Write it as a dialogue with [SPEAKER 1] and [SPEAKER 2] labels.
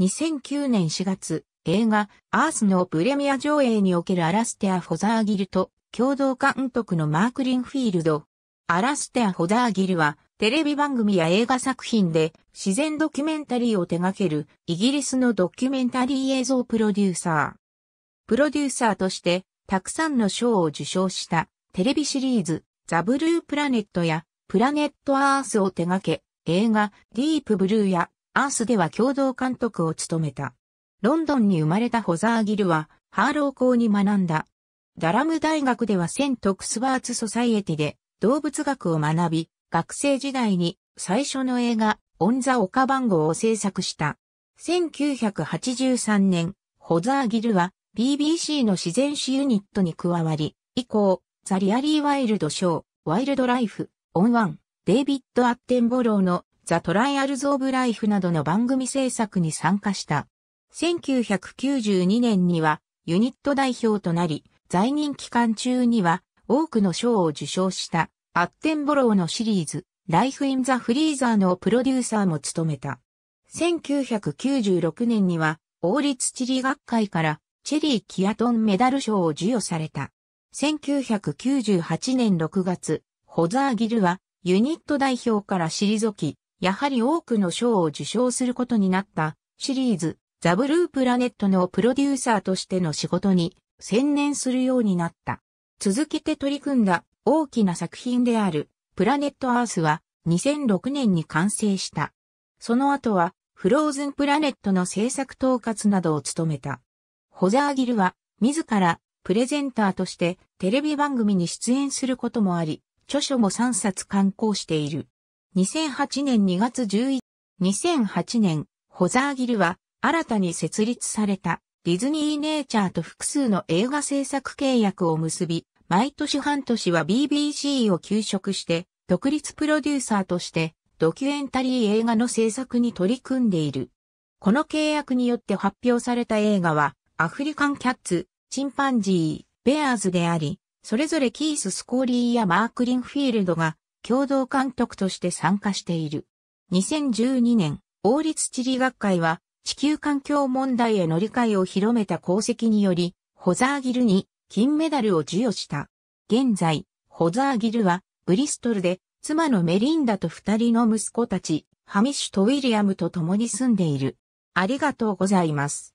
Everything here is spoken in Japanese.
[SPEAKER 1] 2009年4月、映画、アースのプレミア上映におけるアラステア・ホザーギルと共同監督のマーク・リンフィールド。アラステア・ホザーギルは、テレビ番組や映画作品で自然ドキュメンタリーを手掛けるイギリスのドキュメンタリー映像プロデューサー。プロデューサーとしてたくさんの賞を受賞したテレビシリーズザ・ブルー・プラネットやプラネット・アースを手掛け映画ディープ・ブルーやアースでは共同監督を務めた。ロンドンに生まれたホザーギルは、ハーロー校に学んだ。ダラム大学ではセントクスワーツソサイエティで動物学を学び、学生時代に最初の映画、オン・ザ・オカ番号を制作した。1983年、ホザーギルは BBC の自然史ユニットに加わり、以降、ザ・リアリー・ワイルド・ショー、ワイルド・ライフ、オン・ワン、デイビッド・アッテンボローのザ・トライアルズ・オブ・ライフなどの番組制作に参加した。1992年にはユニット代表となり、在任期間中には多くの賞を受賞したアッテンボローのシリーズ、ライフ・イン・ザ・フリーザーのプロデューサーも務めた。1996年には王立地理学会からチェリー・キアトンメダル賞を授与された。1998年6月、ホザーギルはユニット代表から退き、やはり多くの賞を受賞することになったシリーズザ・ブループラネットのプロデューサーとしての仕事に専念するようになった。続けて取り組んだ大きな作品であるプラネットアースは2006年に完成した。その後はフローズンプラネットの制作統括などを務めた。ホザーギルは自らプレゼンターとしてテレビ番組に出演することもあり、著書も3冊刊行している。2008年2月11、2008年、ホザーギルは新たに設立されたディズニーネイチャーと複数の映画制作契約を結び、毎年半年は BBC を休職して独立プロデューサーとしてドキュエンタリー映画の制作に取り組んでいる。この契約によって発表された映画はアフリカンキャッツ、チンパンジー、ベアーズであり、それぞれキース・スコーリーやマークリンフィールドが共同監督として参加している。2012年、王立地理学会は地球環境問題への理解を広めた功績により、ホザーギルに金メダルを授与した。現在、ホザーギルはブリストルで妻のメリンダと二人の息子たち、ハミッシュとウィリアムと共に住んでいる。ありがとうございます。